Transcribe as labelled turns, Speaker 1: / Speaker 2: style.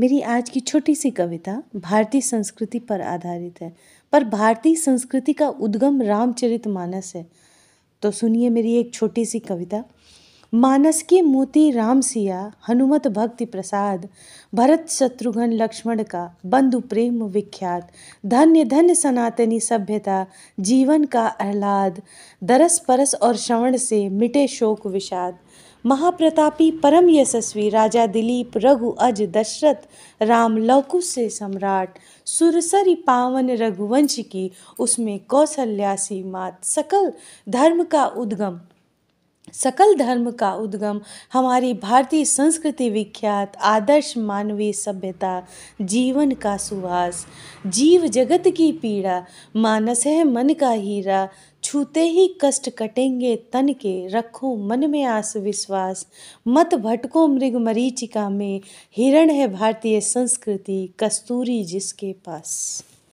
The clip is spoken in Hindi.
Speaker 1: मेरी आज की छोटी सी कविता भारतीय संस्कृति पर आधारित है पर भारतीय संस्कृति का उद्गम रामचरित मानस है तो सुनिए मेरी एक छोटी सी कविता मानस की मोती राम सिया हनुमत भक्ति प्रसाद भरत शत्रुघ्न लक्ष्मण का बंधु प्रेम विख्यात धन्य धन्य सनातनी सभ्यता जीवन का आह्लाद दरस परस और श्रवण से मिटे शोक विषाद महाप्रतापी परम यशस्वी राजा दिलीप रघु अज दशरथ राम लौकु से सम्राट सुरसरी पावन रघुवंश की उसमें कौशल्यासी मात सकल धर्म का उद्गम सकल धर्म का उद्गम हमारी भारतीय संस्कृति विख्यात आदर्श मानवीय सभ्यता जीवन का सुहास जीव जगत की पीड़ा मानस है मन का हीरा छूते ही कष्ट कटेंगे तन के रखो मन में आस विश्वास मत भटको मृग मरीचिका में हिरण है भारतीय संस्कृति कस्तूरी जिसके पास